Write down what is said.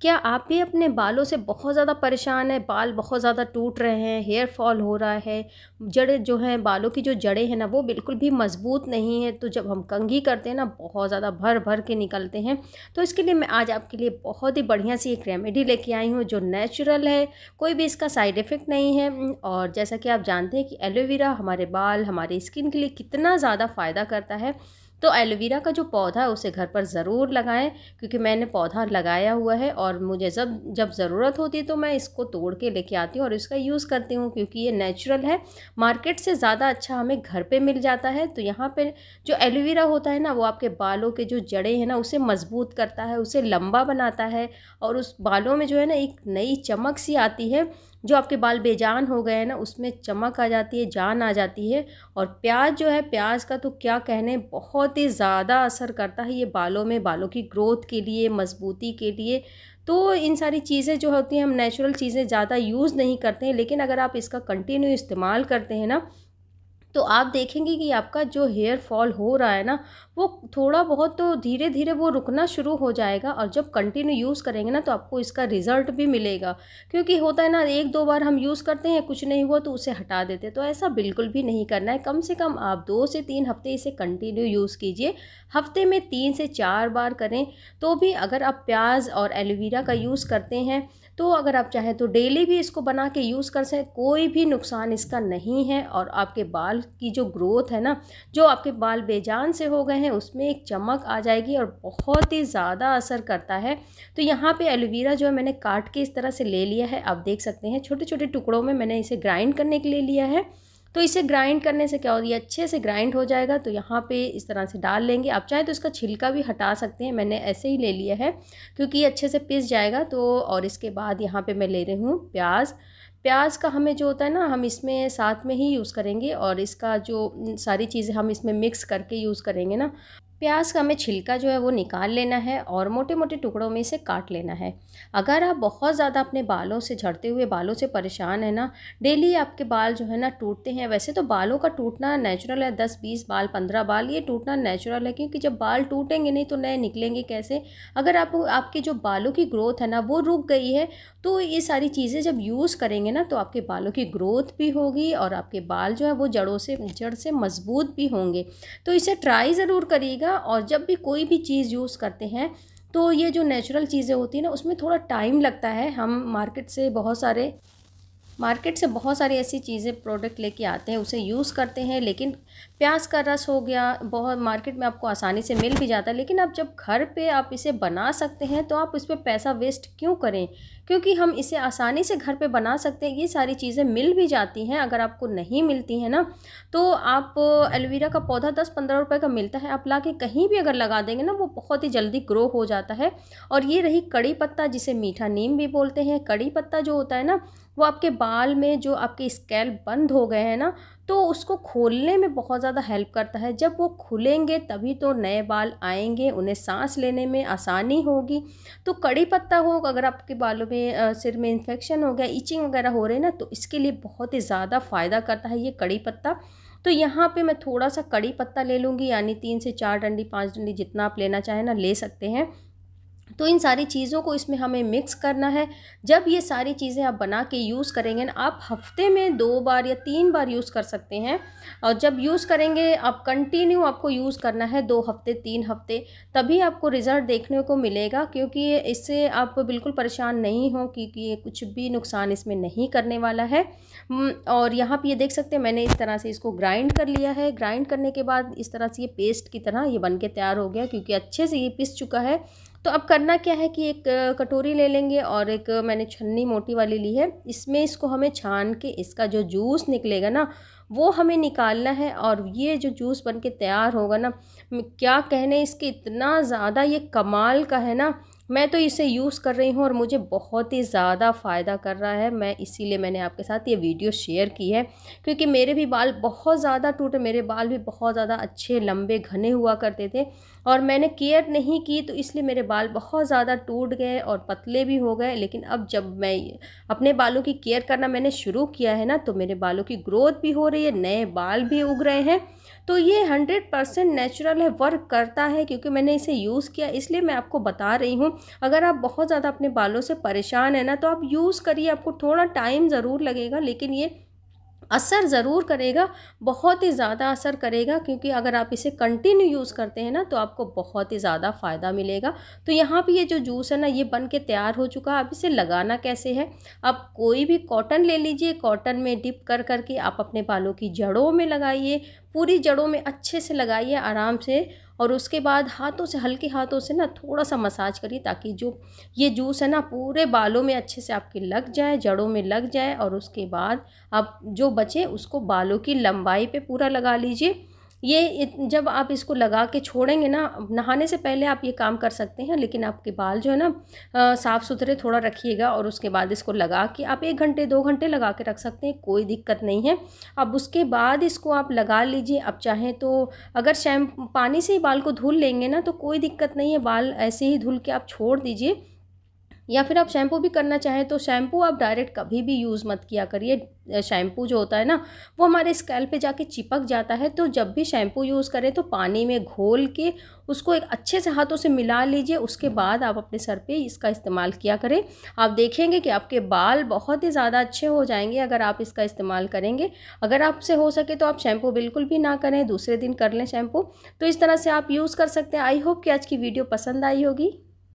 क्या आप भी अपने बालों से बहुत ज़्यादा परेशान है बाल बहुत ज़्यादा टूट रहे हैं हेयर फॉल हो रहा है जड़े जो हैं बालों की जो जड़ें हैं ना वो बिल्कुल भी मजबूत नहीं है तो जब हम कंघी करते हैं ना बहुत ज़्यादा भर भर के निकलते हैं तो इसके लिए मैं आज आपके लिए बहुत ही बढ़िया सी एक रेमेडी लेके आई हूँ जो नेचुरल है कोई भी इसका साइड इफ़ेक्ट नहीं है और जैसा कि आप जानते हैं कि एलोवेरा हमारे बाल हमारी स्किन के लिए कितना ज़्यादा फ़ायदा करता है तो एलोवेरा का जो पौधा है उसे घर पर ज़रूर लगाएं क्योंकि मैंने पौधा लगाया हुआ है और मुझे जब जब ज़रूरत होती है तो मैं इसको तोड़ के लेके आती हूँ और इसका यूज़ करती हूँ क्योंकि ये नेचुरल है मार्केट से ज़्यादा अच्छा हमें घर पर मिल जाता है तो यहाँ पर जो एलोवेरा होता है ना वो आपके बालों के जो जड़ें हैं ना उसे मजबूत करता है उसे लंबा बनाता है और उस बालों में जो है ना एक नई चमक सी आती है जो आपके बाल बेजान हो गए हैं ना उसमें चमक आ जाती है जान आ जाती है और प्याज जो है प्याज का तो क्या कहने बहुत ही ज़्यादा असर करता है ये बालों में बालों की ग्रोथ के लिए मजबूती के लिए तो इन सारी चीज़ें जो होती हैं हम नेचुरल चीज़ें ज़्यादा यूज़ नहीं करते हैं लेकिन अगर आप इसका कंटिन्यू इस्तेमाल करते हैं ना तो आप देखेंगे कि आपका जो हेयर फॉल हो रहा है ना वो थोड़ा बहुत तो धीरे धीरे वो रुकना शुरू हो जाएगा और जब कंटिन्यू यूज़ करेंगे ना तो आपको इसका रिज़ल्ट भी मिलेगा क्योंकि होता है ना एक दो बार हम यूज़ करते हैं कुछ नहीं हुआ तो उसे हटा देते तो ऐसा बिल्कुल भी नहीं करना है कम से कम आप दो से तीन हफ्ते इसे कंटिन्यू यूज़ कीजिए हफ्ते में तीन से चार बार करें तो भी अगर आप प्याज और एलोवेरा का यूज़ करते हैं तो अगर आप चाहें तो डेली भी इसको बना के यूज़ कर सकें कोई भी नुकसान इसका नहीं है और आपके बाल की जो ग्रोथ है ना जो आपके बाल बेजान से हो गए हैं उसमें एक चमक आ जाएगी और बहुत ही ज़्यादा असर करता है तो यहाँ पे एलोवेरा जो है मैंने काट के इस तरह से ले लिया है आप देख सकते हैं छोटे छोटे टुकड़ों में मैंने इसे ग्राइंड करने के लिए लिया है तो इसे ग्राइंड करने से क्या होगी अच्छे से ग्राइंड हो जाएगा तो यहाँ पे इस तरह से डाल लेंगे आप चाहे तो इसका छिलका भी हटा सकते हैं मैंने ऐसे ही ले लिया है क्योंकि ये अच्छे से पिस जाएगा तो और इसके बाद यहाँ पर मैं ले रही हूँ प्याज प्याज का हमें जो होता है ना हम इसमें साथ में ही यूज़ करेंगे और इसका जो सारी चीज़ें हम इसमें मिक्स करके यूज़ करेंगे ना प्याज का हमें छिलका जो है वो निकाल लेना है और मोटे मोटे टुकड़ों में इसे काट लेना है अगर आप बहुत ज़्यादा अपने बालों से झड़ते हुए बालों से परेशान है ना डेली आपके बाल जो है ना टूटते हैं वैसे तो बालों का टूटना नेचुरल है दस बीस बाल पंद्रह बाल ये टूटना नेचुरल है क्योंकि जब बाल टूटेंगे नहीं तो नए निकलेंगे कैसे अगर आप आपके जो बालों की ग्रोथ है ना वो रुक गई है तो ये सारी चीज़ें जब यूज़ करेंगे ना तो आपके बालों की ग्रोथ भी होगी और आपके बाल जो है वो जड़ों से जड़ से मज़बूत भी होंगे तो इसे ट्राई ज़रूर करिएगा रखिएगा और जब भी कोई भी चीज़ यूज़ करते हैं तो ये जो नेचुरल चीज़ें होती हैं ना उसमें थोड़ा टाइम लगता है हम मार्केट से बहुत सारे मार्केट से बहुत सारी ऐसी चीज़ें प्रोडक्ट लेके आते हैं उसे यूज़ करते हैं लेकिन प्याज का रस हो गया बहुत मार्केट में आपको आसानी से मिल भी जाता है लेकिन आप जब घर पे आप इसे बना सकते हैं तो आप इस पर पैसा वेस्ट क्यों करें क्योंकि हम इसे आसानी से घर पे बना सकते हैं ये सारी चीज़ें मिल भी जाती हैं अगर आपको नहीं मिलती हैं ना तो आप एलोवेरा का पौधा दस पंद्रह रुपये का मिलता है आप ला के कहीं भी अगर लगा देंगे ना वो बहुत ही जल्दी ग्रो हो जाता है और ये रही कड़ी पत्ता जिसे मीठा नीम भी बोलते हैं कड़ी पत्ता जो होता है ना वो आपके बाल में जो आपके स्केल बंद हो गए हैं ना तो उसको खोलने में बहुत ज़्यादा हेल्प करता है जब वो खुलेंगे तभी तो नए बाल आएंगे उन्हें सांस लेने में आसानी होगी तो कड़ी पत्ता हो अगर आपके बालों में सिर में इन्फेक्शन हो गया इचिंग वगैरह हो हैं ना तो इसके लिए बहुत ही ज़्यादा फ़ायदा करता है ये कड़ी पत्ता तो यहाँ पे मैं थोड़ा सा कड़ी पत्ता ले लूँगी यानी तीन से चार डंडी पाँच डंडी जितना आप लेना चाहें ना ले सकते हैं तो इन सारी चीज़ों को इसमें हमें मिक्स करना है जब ये सारी चीज़ें आप बना के यूज़ करेंगे ना आप हफ्ते में दो बार या तीन बार यूज़ कर सकते हैं और जब यूज़ करेंगे आप कंटिन्यू आपको यूज़ करना है दो हफ्ते तीन हफ्ते तभी आपको रिज़ल्ट देखने को मिलेगा क्योंकि इससे आप बिल्कुल परेशान नहीं हो क्योंकि ये कुछ भी नुकसान इसमें नहीं करने वाला है और यहाँ पर ये देख सकते हैं मैंने इस तरह से इसको ग्राइंड कर लिया है ग्राइंड करने के बाद इस तरह से ये पेस्ट की तरह ये बन के तैयार हो गया क्योंकि अच्छे से ये पिस चुका है तो अब करना क्या है कि एक कटोरी ले लेंगे और एक मैंने छन्नी मोटी वाली ली है इसमें इसको हमें छान के इसका जो जूस निकलेगा ना वो हमें निकालना है और ये जो जूस बन के तैयार होगा ना क्या कहने इसके इतना ज़्यादा ये कमाल का है ना मैं तो इसे यूज़ कर रही हूँ और मुझे बहुत ही ज़्यादा फ़ायदा कर रहा है मैं इसीलिए मैंने आपके साथ ये वीडियो शेयर की है क्योंकि मेरे भी बाल बहुत ज़्यादा टूटे मेरे बाल भी बहुत ज़्यादा अच्छे लंबे घने हुआ करते थे और मैंने केयर नहीं की तो इसलिए मेरे बाल बहुत ज़्यादा टूट गए और पतले भी हो गए लेकिन अब जब मैं अपने बालों की केयर करना मैंने शुरू किया है ना तो मेरे बालों की ग्रोथ भी हो रही है नए बाल भी उग रहे हैं तो ये हंड्रेड परसेंट नेचुरल है वर्क करता है क्योंकि मैंने इसे यूज़ किया इसलिए मैं आपको बता रही हूँ अगर आप बहुत ज़्यादा अपने बालों से परेशान है ना तो आप यूज़ करिए आपको थोड़ा टाइम ज़रूर लगेगा लेकिन ये असर ज़रूर करेगा बहुत ही ज़्यादा असर करेगा क्योंकि अगर आप इसे कंटिन्यू यूज़ करते हैं ना तो आपको बहुत ही ज़्यादा फ़ायदा मिलेगा तो यहाँ पे ये जो जूस है ना ये बन के तैयार हो चुका है आप इसे लगाना कैसे है आप कोई भी कॉटन ले लीजिए कॉटन में डिप कर करके आप अपने बालों की जड़ों में लगाइए पूरी जड़ों में अच्छे से लगाइए आराम से और उसके बाद हाथों से हल्के हाथों से ना थोड़ा सा मसाज करिए ताकि जो ये जूस है ना पूरे बालों में अच्छे से आपके लग जाए जड़ों में लग जाए और उसके बाद आप जो बचे उसको बालों की लंबाई पे पूरा लगा लीजिए ये जब आप इसको लगा के छोड़ेंगे ना नहाने से पहले आप ये काम कर सकते हैं लेकिन आपके बाल जो है ना साफ़ सुथरे थोड़ा रखिएगा और उसके बाद इसको लगा के आप एक घंटे दो घंटे लगा के रख सकते हैं कोई दिक्कत नहीं है अब उसके बाद इसको आप लगा लीजिए अब चाहें तो अगर शैम पानी से ही बाल को धुल लेंगे ना तो कोई दिक्कत नहीं है बाल ऐसे ही धुल के आप छोड़ दीजिए या फिर आप शैम्पू भी करना चाहें तो शैम्पू आप डायरेक्ट कभी भी यूज़ मत किया करिए शैम्पू जो होता है ना वो हमारे स्कैल पे जाके चिपक जाता है तो जब भी शैम्पू यूज़ करें तो पानी में घोल के उसको एक अच्छे से हाथों से मिला लीजिए उसके बाद आप अपने सर पे इसका इस्तेमाल किया करें आप देखेंगे कि आपके बाल बहुत ही ज़्यादा अच्छे हो जाएंगे अगर आप इसका इस्तेमाल करेंगे अगर आपसे हो सके तो आप शैम्पू बिल्कुल भी ना करें दूसरे दिन कर लें शैम्पू तो इस तरह से आप यूज़ कर सकते हैं आई होप कि आज की वीडियो पसंद आई होगी